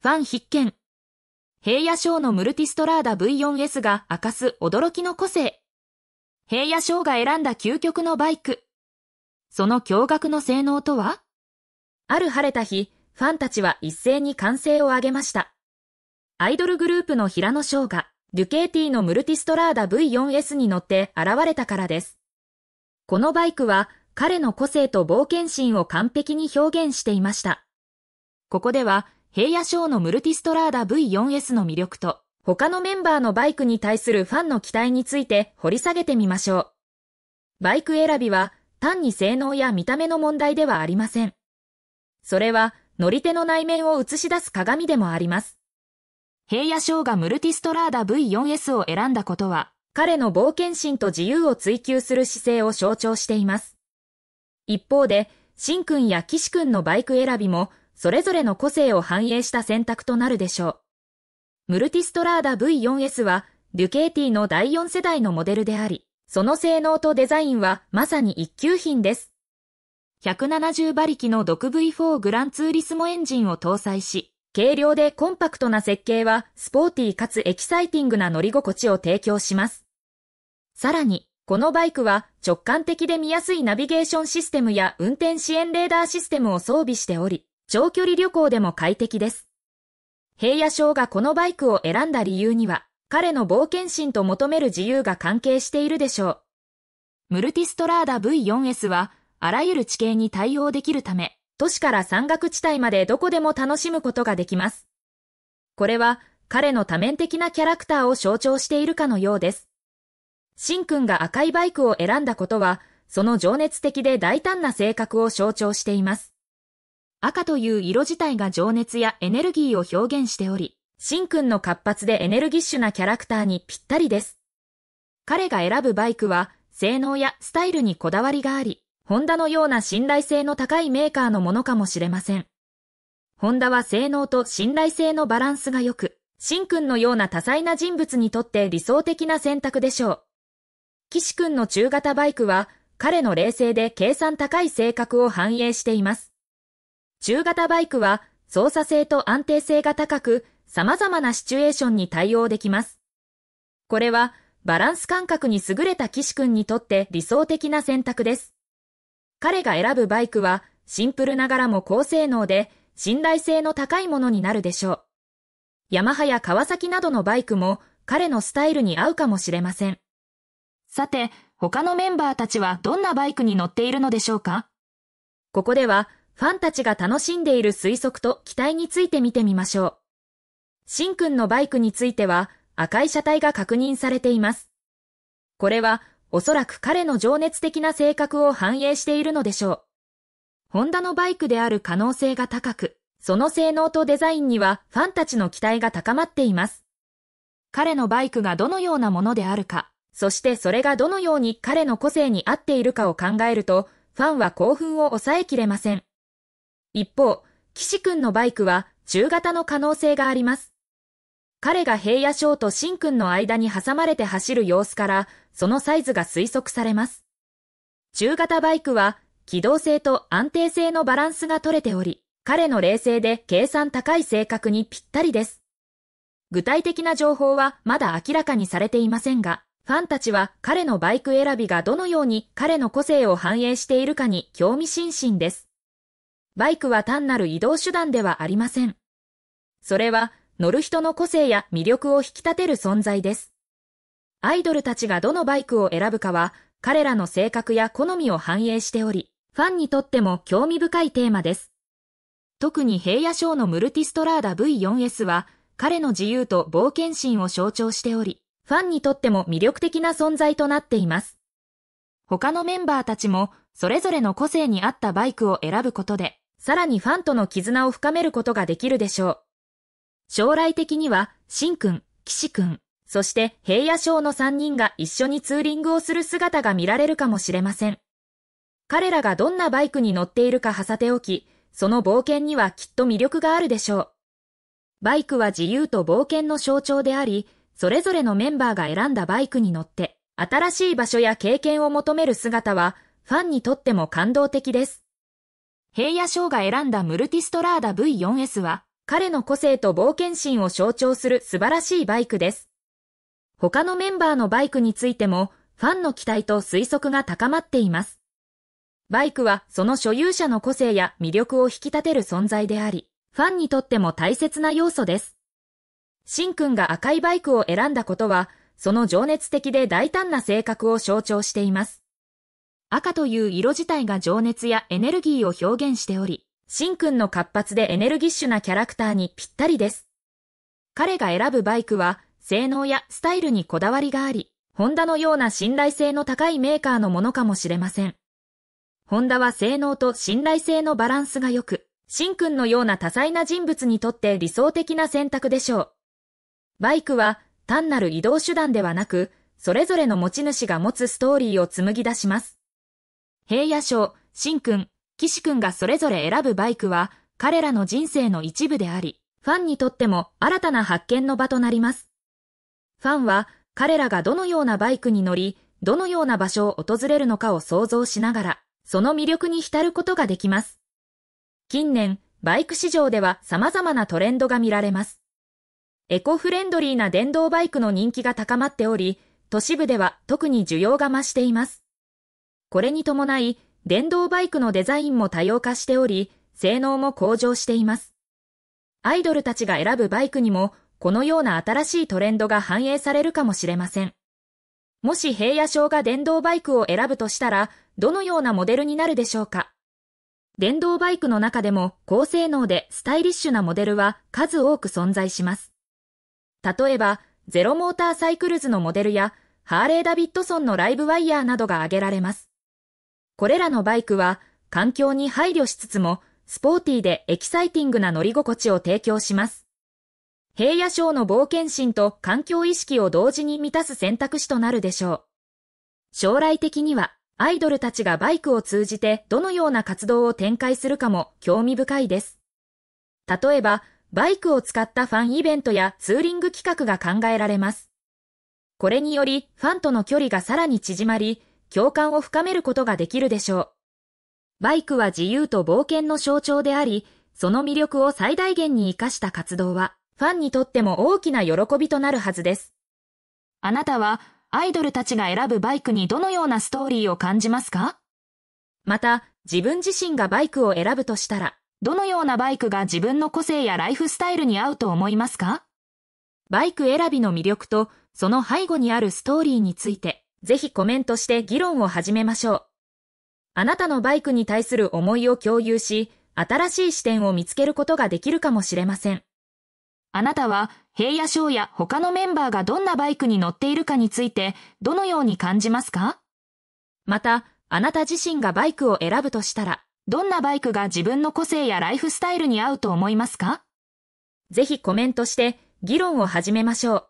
ファン必見。平野賞のムルティストラーダ V4S が明かす驚きの個性。平野賞が選んだ究極のバイク。その驚愕の性能とはある晴れた日、ファンたちは一斉に歓声を上げました。アイドルグループの平野翔が、デュケーティのムルティストラーダ V4S に乗って現れたからです。このバイクは、彼の個性と冒険心を完璧に表現していました。ここでは、平野賞のムルティストラーダ V4S の魅力と、他のメンバーのバイクに対するファンの期待について掘り下げてみましょう。バイク選びは単に性能や見た目の問題ではありません。それは乗り手の内面を映し出す鏡でもあります。平野賞がムルティストラーダ V4S を選んだことは、彼の冒険心と自由を追求する姿勢を象徴しています。一方で、シンくんや岸くんのバイク選びもそれぞれの個性を反映した選択となるでしょう。ムルティストラーダ V4S は、デュケーティの第4世代のモデルであり、その性能とデザインはまさに一級品です。170馬力の独 V4 グランツーリスモエンジンを搭載し、軽量でコンパクトな設計はスポーティーかつエキサイティングな乗り心地を提供します。さらに、このバイクは直感的で見やすいナビゲーションシステムや運転支援レーダーシステムを装備しており、長距離旅行でも快適です。平野省がこのバイクを選んだ理由には、彼の冒険心と求める自由が関係しているでしょう。ムルティストラーダ V4S は、あらゆる地形に対応できるため、都市から山岳地帯までどこでも楽しむことができます。これは、彼の多面的なキャラクターを象徴しているかのようです。シンくんが赤いバイクを選んだことは、その情熱的で大胆な性格を象徴しています。赤という色自体が情熱やエネルギーを表現しており、シンくんの活発でエネルギッシュなキャラクターにぴったりです。彼が選ぶバイクは、性能やスタイルにこだわりがあり、ホンダのような信頼性の高いメーカーのものかもしれません。ホンダは性能と信頼性のバランスが良く、シンくんのような多彩な人物にとって理想的な選択でしょう。岸くんの中型バイクは、彼の冷静で計算高い性格を反映しています。中型バイクは操作性と安定性が高く、様々なシチュエーションに対応できます。これはバランス感覚に優れた騎士君にとって理想的な選択です。彼が選ぶバイクはシンプルながらも高性能で信頼性の高いものになるでしょう。ヤマハや川崎などのバイクも彼のスタイルに合うかもしれません。さて、他のメンバーたちはどんなバイクに乗っているのでしょうかここではファンたちが楽しんでいる推測と期待について見てみましょう。シンくんのバイクについては赤い車体が確認されています。これはおそらく彼の情熱的な性格を反映しているのでしょう。ホンダのバイクである可能性が高く、その性能とデザインにはファンたちの期待が高まっています。彼のバイクがどのようなものであるか、そしてそれがどのように彼の個性に合っているかを考えると、ファンは興奮を抑えきれません。一方、岸君のバイクは中型の可能性があります。彼が平野翔と新君の間に挟まれて走る様子から、そのサイズが推測されます。中型バイクは、機動性と安定性のバランスが取れており、彼の冷静で計算高い性格にぴったりです。具体的な情報はまだ明らかにされていませんが、ファンたちは彼のバイク選びがどのように彼の個性を反映しているかに興味津々です。バイクは単なる移動手段ではありません。それは乗る人の個性や魅力を引き立てる存在です。アイドルたちがどのバイクを選ぶかは、彼らの性格や好みを反映しており、ファンにとっても興味深いテーマです。特に平野賞のムルティストラーダ V4S は、彼の自由と冒険心を象徴しており、ファンにとっても魅力的な存在となっています。他のメンバーたちも、それぞれの個性に合ったバイクを選ぶことで、さらにファンとの絆を深めることができるでしょう。将来的には、シン君、岸ん、そして平野賞の3人が一緒にツーリングをする姿が見られるかもしれません。彼らがどんなバイクに乗っているかはさておき、その冒険にはきっと魅力があるでしょう。バイクは自由と冒険の象徴であり、それぞれのメンバーが選んだバイクに乗って、新しい場所や経験を求める姿は、ファンにとっても感動的です。平野翔が選んだムルティストラーダ V4S は、彼の個性と冒険心を象徴する素晴らしいバイクです。他のメンバーのバイクについても、ファンの期待と推測が高まっています。バイクはその所有者の個性や魅力を引き立てる存在であり、ファンにとっても大切な要素です。シンくんが赤いバイクを選んだことは、その情熱的で大胆な性格を象徴しています。赤という色自体が情熱やエネルギーを表現しており、シンくんの活発でエネルギッシュなキャラクターにぴったりです。彼が選ぶバイクは、性能やスタイルにこだわりがあり、ホンダのような信頼性の高いメーカーのものかもしれません。ホンダは性能と信頼性のバランスが良く、シンくんのような多彩な人物にとって理想的な選択でしょう。バイクは単なる移動手段ではなく、それぞれの持ち主が持つストーリーを紡ぎ出します。平野賞、新君、岸君がそれぞれ選ぶバイクは、彼らの人生の一部であり、ファンにとっても新たな発見の場となります。ファンは、彼らがどのようなバイクに乗り、どのような場所を訪れるのかを想像しながら、その魅力に浸ることができます。近年、バイク市場では様々なトレンドが見られます。エコフレンドリーな電動バイクの人気が高まっており、都市部では特に需要が増しています。これに伴い、電動バイクのデザインも多様化しており、性能も向上しています。アイドルたちが選ぶバイクにも、このような新しいトレンドが反映されるかもしれません。もし平野省が電動バイクを選ぶとしたら、どのようなモデルになるでしょうか電動バイクの中でも高性能でスタイリッシュなモデルは数多く存在します。例えば、ゼロモーターサイクルズのモデルや、ハーレー・ダビッドソンのライブワイヤーなどが挙げられます。これらのバイクは環境に配慮しつつも、スポーティーでエキサイティングな乗り心地を提供します。平野賞の冒険心と環境意識を同時に満たす選択肢となるでしょう。将来的には、アイドルたちがバイクを通じてどのような活動を展開するかも興味深いです。例えば、バイクを使ったファンイベントやツーリング企画が考えられます。これにより、ファンとの距離がさらに縮まり、共感を深めることができるでしょう。バイクは自由と冒険の象徴であり、その魅力を最大限に活かした活動は、ファンにとっても大きな喜びとなるはずです。あなたは、アイドルたちが選ぶバイクにどのようなストーリーを感じますかまた、自分自身がバイクを選ぶとしたら、どのようなバイクが自分の個性やライフスタイルに合うと思いますかバイク選びの魅力と、その背後にあるストーリーについて、ぜひコメントして議論を始めましょう。あなたのバイクに対する思いを共有し、新しい視点を見つけることができるかもしれません。あなたは平野翔や他のメンバーがどんなバイクに乗っているかについてどのように感じますかまた、あなた自身がバイクを選ぶとしたら、どんなバイクが自分の個性やライフスタイルに合うと思いますかぜひコメントして議論を始めましょう。